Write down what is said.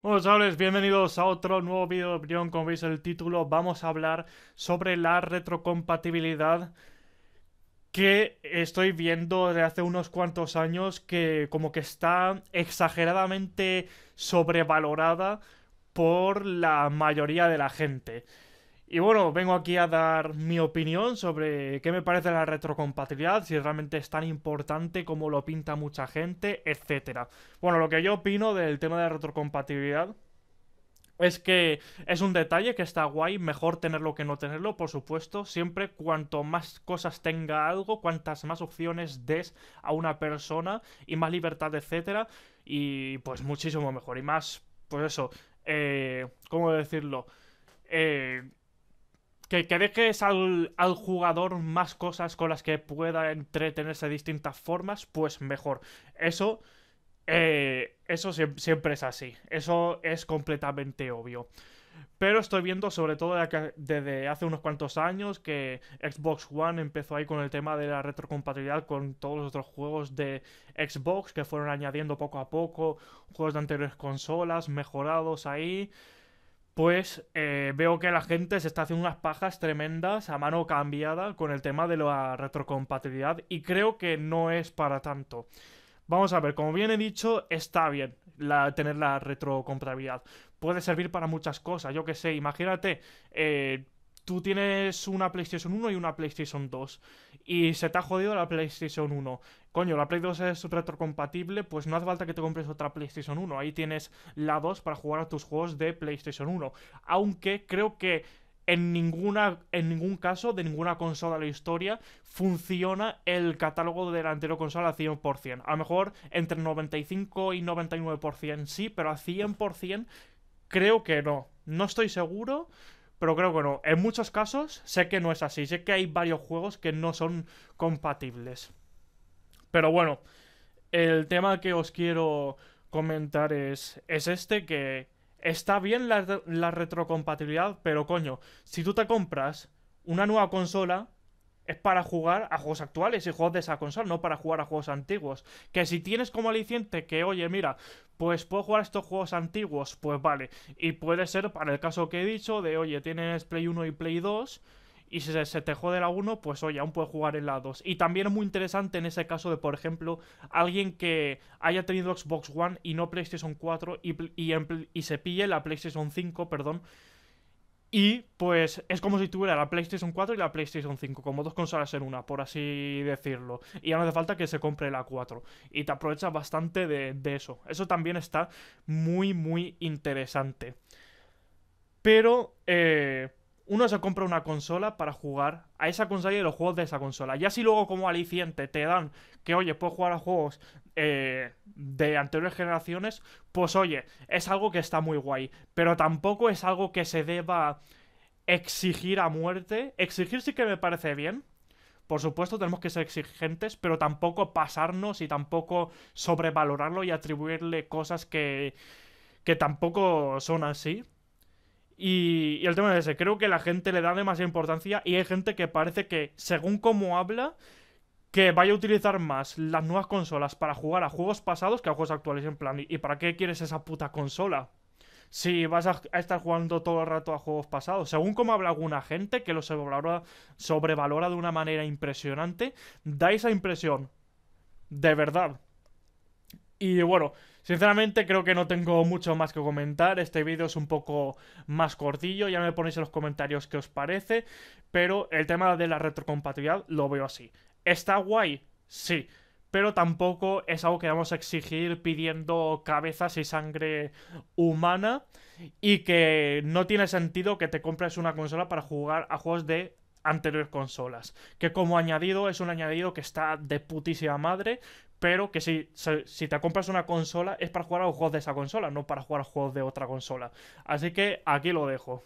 Hola chavales, bienvenidos a otro nuevo vídeo de opinión, como veis el título vamos a hablar sobre la retrocompatibilidad que estoy viendo desde hace unos cuantos años que como que está exageradamente sobrevalorada por la mayoría de la gente. Y bueno, vengo aquí a dar mi opinión sobre qué me parece la retrocompatibilidad, si realmente es tan importante como lo pinta mucha gente, etc. Bueno, lo que yo opino del tema de la retrocompatibilidad es que es un detalle que está guay, mejor tenerlo que no tenerlo, por supuesto. Siempre cuanto más cosas tenga algo, cuantas más opciones des a una persona y más libertad, etc. y pues muchísimo mejor y más, pues eso, eh, ¿cómo decirlo? Eh, que, dejes al, jugador más cosas con las que pueda entretenerse de distintas formas, pues mejor. Eso, eh, eso siempre es así. Eso es completamente obvio. Pero estoy viendo, sobre todo desde hace unos cuantos años, que Xbox One empezó ahí con el tema de la retrocompatibilidad con todos los otros juegos de Xbox que fueron añadiendo poco a poco, juegos de anteriores consolas, mejorados ahí pues eh, veo que la gente se está haciendo unas pajas tremendas a mano cambiada con el tema de la retrocompatibilidad y creo que no es para tanto. Vamos a ver, como bien he dicho, está bien tener la retrocompatibilidad. Puede servir para muchas cosas, yo que sé, imagínate, eh, tú tienes una PlayStation 1 y una PlayStation 2 y se te ha jodido la PlayStation 1. Coño, la Play 2 es retrocompatible, pues no hace falta que te compres otra PlayStation 1. Ahí tienes la 2 para jugar a tus juegos de PlayStation 1. Aunque creo que en, ninguna, en ningún caso de ninguna consola de la historia funciona el catálogo de la anterior consola al 100%. A lo mejor entre 95 y 99% sí, pero al 100% creo que no. No estoy seguro, pero creo que no. En muchos casos sé que no es así. Sé que hay varios juegos que no son compatibles. Pero bueno, el tema que os quiero comentar es, es este que está bien la, la retrocompatibilidad, pero coño, si tú te compras una nueva consola, es para jugar a juegos actuales y juegos de esa consola, no para jugar a juegos antiguos. Que si tienes como aliciente que, oye, mira, pues puedo jugar estos juegos antiguos, pues vale. Y puede ser para el caso que he dicho de, oye, tienes Play 1 y Play 2. Y si se, te jode la 1, pues oye, aún puedes jugar en la 2. Y también es muy interesante en ese caso de, por ejemplo, alguien que haya tenido Xbox One y no PlayStation 4 y, y se pille la PlayStation 5, perdón y pues es como si tuviera la PlayStation 4 y la PlayStation 5, como dos consolas en una, por así decirlo. Y ya no hace falta que se compre la 4. Y te aprovechas bastante de, de eso. Eso también está muy, muy interesante. Pero, eh, uno se compra una consola para jugar a esa consola y los juegos de esa consola. Ya si luego como aliciente te dan que, oye, puedes jugar a juegos eh, de anteriores generaciones, pues oye, es algo que está muy guay. Pero tampoco es algo que se deba exigir a muerte. Exigir sí que me parece bien. Por supuesto, tenemos que ser exigentes, pero tampoco pasarnos y tampoco sobrevalorarlo y atribuirle cosas que, que tampoco son así. Y, el tema es ese, creo que la gente le da demasiada importancia y hay gente que parece que, según cómo habla, que vaya a utilizar más las nuevas consolas para jugar a juegos pasados que a juegos actuales. En plan, ¿y para qué quieres esa puta consola? Si vas a, estar jugando todo el rato a juegos pasados. Según como habla alguna gente que lo sobrevalora, sobrevalora de una manera impresionante, da esa impresión. De verdad. Y bueno, Sinceramente creo que no tengo mucho más que comentar, este vídeo es un poco más cortillo, ya me ponéis en los comentarios qué os parece, pero el tema de la retrocompatibilidad lo veo así. ¿Está guay? Sí, pero tampoco es algo que vamos a exigir pidiendo cabezas y sangre humana y que no tiene sentido que te compres una consola para jugar a juegos de anteriores consolas. Que como añadido es un añadido que está de putísima madre, pero que si, si te compras una consola es para jugar a los juegos de esa consola, no para jugar a juegos de otra consola. Así que aquí lo dejo.